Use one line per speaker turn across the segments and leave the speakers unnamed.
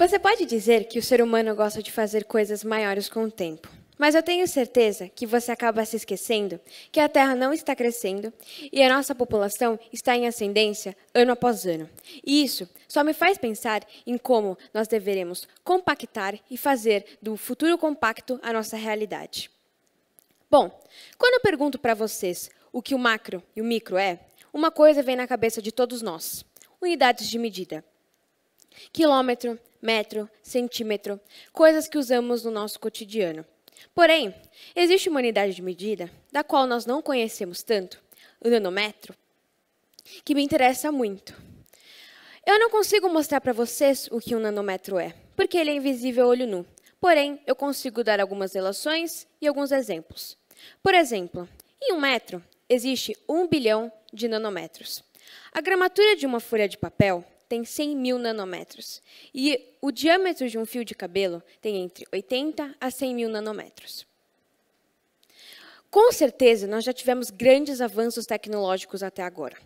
Você pode dizer que o ser humano gosta de fazer coisas maiores com o tempo. Mas eu tenho certeza que você acaba se esquecendo que a Terra não está crescendo e a nossa população está em ascendência ano após ano. E isso só me faz pensar em como nós deveremos compactar e fazer do futuro compacto a nossa realidade. Bom, quando eu pergunto para vocês o que o macro e o micro é, uma coisa vem na cabeça de todos nós: unidades de medida. Quilômetro, metro, centímetro, coisas que usamos no nosso cotidiano. Porém, existe uma unidade de medida da qual nós não conhecemos tanto, o nanômetro, que me interessa muito. Eu não consigo mostrar para vocês o que um nanômetro é, porque ele é invisível a olho nu. Porém, eu consigo dar algumas relações e alguns exemplos. Por exemplo, em um metro, existe um bilhão de nanômetros. A gramatura de uma folha de papel tem 100 mil nanômetros. E o diâmetro de um fio de cabelo tem entre 80 a 100 mil nanômetros. Com certeza, nós já tivemos grandes avanços tecnológicos até agora.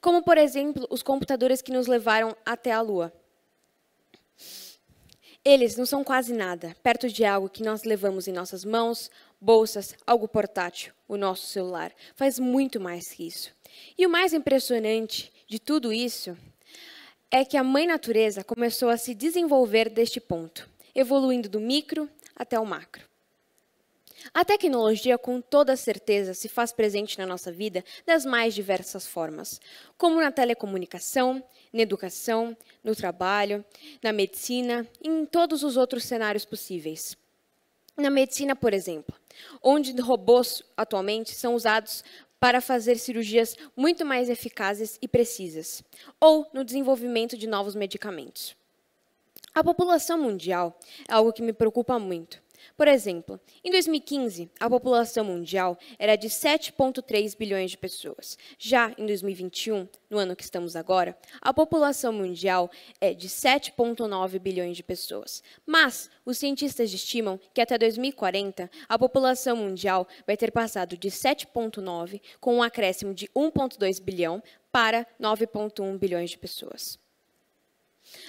Como, por exemplo, os computadores que nos levaram até a Lua. Eles não são quase nada perto de algo que nós levamos em nossas mãos, bolsas, algo portátil, o nosso celular. Faz muito mais que isso. E o mais impressionante de tudo isso é que a mãe natureza começou a se desenvolver deste ponto, evoluindo do micro até o macro. A tecnologia, com toda certeza, se faz presente na nossa vida das mais diversas formas, como na telecomunicação, na educação, no trabalho, na medicina e em todos os outros cenários possíveis. Na medicina, por exemplo, onde robôs atualmente são usados para fazer cirurgias muito mais eficazes e precisas, ou no desenvolvimento de novos medicamentos. A população mundial é algo que me preocupa muito. Por exemplo, em 2015, a população mundial era de 7,3 bilhões de pessoas. Já em 2021, no ano que estamos agora, a população mundial é de 7,9 bilhões de pessoas. Mas os cientistas estimam que até 2040, a população mundial vai ter passado de 7,9, com um acréscimo de 1,2 bilhão, para 9,1 bilhões de pessoas.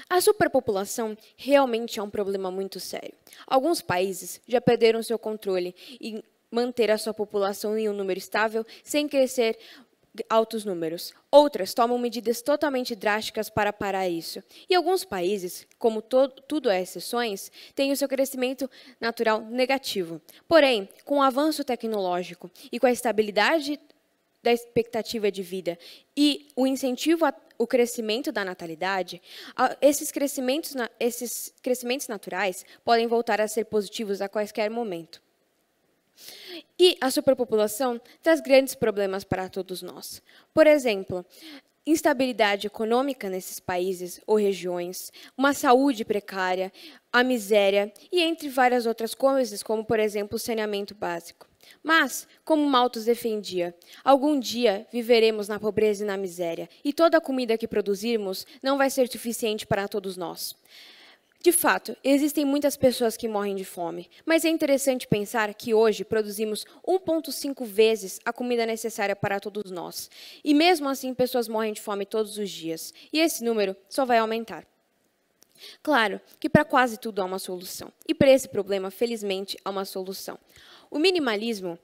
A superpopulação realmente é um problema muito sério. Alguns países já perderam seu controle e manter a sua população em um número estável sem crescer altos números. Outras tomam medidas totalmente drásticas para parar isso. E alguns países, como tudo é exceções, têm o seu crescimento natural negativo. Porém, com o avanço tecnológico e com a estabilidade da expectativa de vida e o incentivo ao crescimento da natalidade, esses crescimentos, esses crescimentos naturais podem voltar a ser positivos a qualquer momento. E a superpopulação traz grandes problemas para todos nós. Por exemplo, instabilidade econômica nesses países ou regiões, uma saúde precária, a miséria e entre várias outras coisas, como por exemplo o saneamento básico. Mas, como Maltos defendia, algum dia viveremos na pobreza e na miséria, e toda a comida que produzirmos não vai ser suficiente para todos nós. De fato, existem muitas pessoas que morrem de fome, mas é interessante pensar que hoje produzimos 1,5 vezes a comida necessária para todos nós. E mesmo assim, pessoas morrem de fome todos os dias, e esse número só vai aumentar. Claro que para quase tudo há uma solução. E para esse problema, felizmente, há uma solução. O minimalismo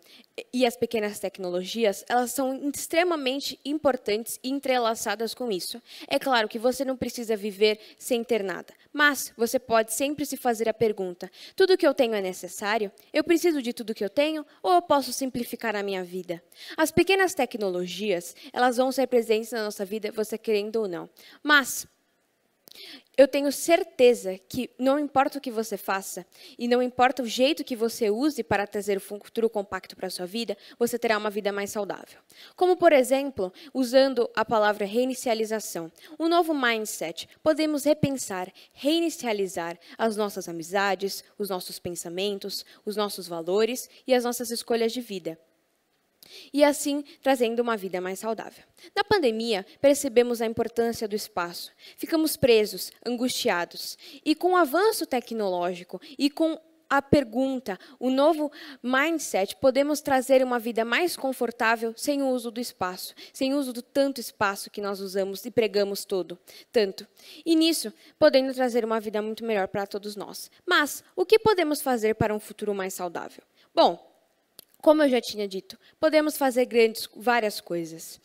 e as pequenas tecnologias, elas são extremamente importantes e entrelaçadas com isso. É claro que você não precisa viver sem ter nada, mas você pode sempre se fazer a pergunta: tudo que eu tenho é necessário? Eu preciso de tudo que eu tenho ou eu posso simplificar a minha vida? As pequenas tecnologias, elas vão ser presentes na nossa vida, você querendo ou não. Mas eu tenho certeza que não importa o que você faça e não importa o jeito que você use para trazer o futuro compacto para a sua vida, você terá uma vida mais saudável. Como, por exemplo, usando a palavra reinicialização, um novo mindset, podemos repensar, reinicializar as nossas amizades, os nossos pensamentos, os nossos valores e as nossas escolhas de vida e assim trazendo uma vida mais saudável. Na pandemia, percebemos a importância do espaço. Ficamos presos, angustiados. E com o avanço tecnológico e com a pergunta, o novo mindset, podemos trazer uma vida mais confortável sem o uso do espaço, sem o uso do tanto espaço que nós usamos e pregamos todo, tanto. E nisso, podendo trazer uma vida muito melhor para todos nós. Mas o que podemos fazer para um futuro mais saudável? Bom, como eu já tinha dito, podemos fazer grandes, várias coisas,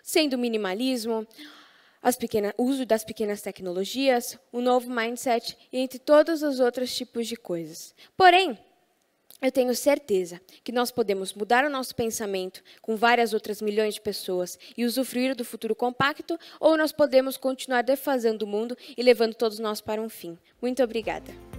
sendo minimalismo, pequenas, uso das pequenas tecnologias, o novo mindset, e entre todos os outros tipos de coisas. Porém, eu tenho certeza que nós podemos mudar o nosso pensamento com várias outras milhões de pessoas e usufruir do futuro compacto, ou nós podemos continuar defazendo o mundo e levando todos nós para um fim. Muito obrigada.